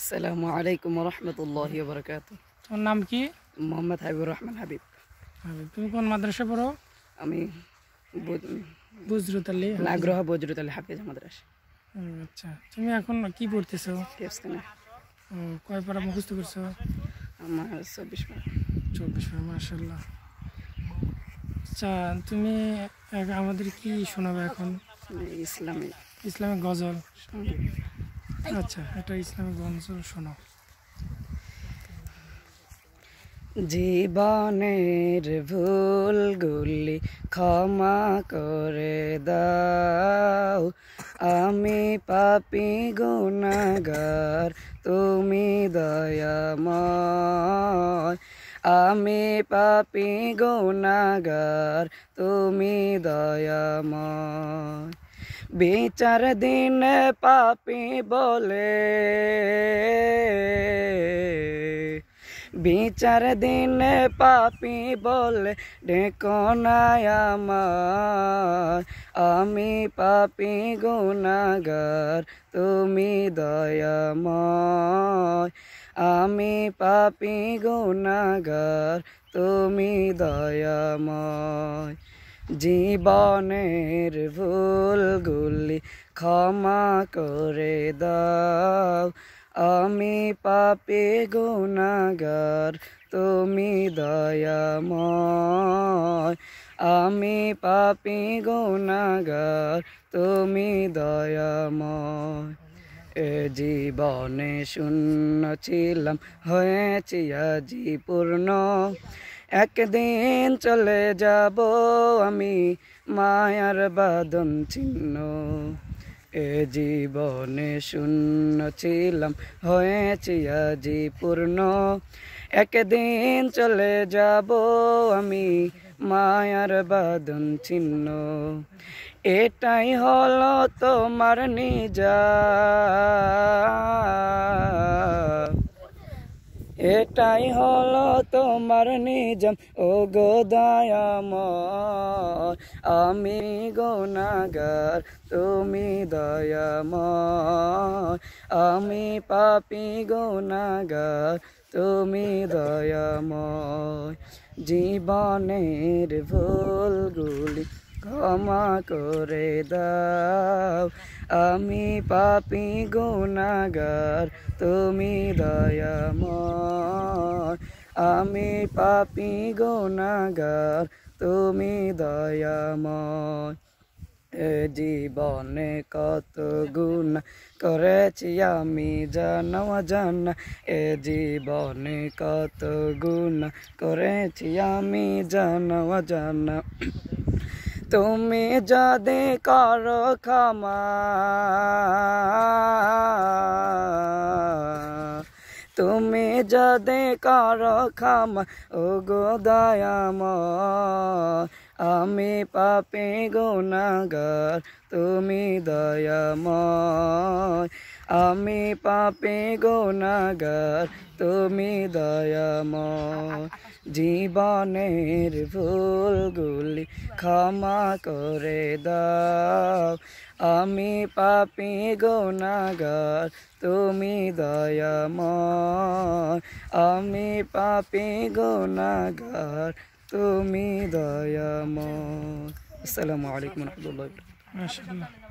আসসালামু আলাইকুম রহমতুল্লাহ বরকাত তোমার নাম কি মোহাম্মদ হাবিবুর রহমান হাবিব হাবিব তুমি কোন মাদ্রাসা পড়ো আমি বজরুত আলী আগ্রহ বজরুত আলী হাফিজ মাদ্রাসা আচ্ছা তুমি এখন কি পড়তেছো কয় পারা মুখস্থ করছো আমার চব্বিশ পারা চব্বিশ পারা মার্শাল্লাহ আচ্ছা তুমি আমাদের কি শোনাবে এখন ইসলামিক ইসলামিক গজল আচ্ছা এটা ইসলামিক শোনো জীবনের ভুলগুলি ক্ষমা করে দাও আমি পাপি গুণাগার তুমি দয়াময় আমি পাপি গুণাগার তুমি দয়াময় বিচার দিন পাপি বলে বিচার দিন পাপি বলে ডেকনায় আমার আমি পাপি গুণাগার তুমি দয়াময় আমি পাপি গুণাগার তুমি দয়াময় জীবনের ভুলগুলি ক্ষমা করে দাও আমি পাপে গুণাগার তুমি দয়াময় আমি পাপি গুণাগার তুমি দয়াময় এ জীবনে শূন্য ছিলাম হয়েছি আজি পূর্ণ একদিন চলে যাব আমি মায়ার বাদন চিহ্ন এ জীবনে শূন্য ছিলাম হয়েছি আজি পূর্ণ একদিন চলে যাব আমি মায়ার বাদন চিহ্ন এটাই হলো তোমার নিজা এটাই হলো তোমার নিজম ও গো দয়াময় আমি গোনাগার তুমি দয়াম আমি পাপি গোনাগার তুমি দয়াম জীবনের ভুলগুলি ক্ষমা করে দাও আমি পাপি গুণাগার তুমি দয়াম আমি পাপি গুণাগার তুমি এ জীবনে কত গুণ করেছি আমি জানো জান এ জীবনে কত গুণ করেছি আমি জানো জান তুমি যদি কর ক্ষমা তুমি যদি কর ক্ষমা ও গো দয়াম আমি পাপে গুণাগার তুমি দয়াম আমি পাপে গোনাগার তুমি দয়াম জীবনের ভুলগুলি ক্ষমা করে দাও আমি পাপি গোনাগার তুমি দয়াম আমি পাপি গোনাগার তুমি দয়াম আসসালামু আলাইকুম রহমতুল্লাহ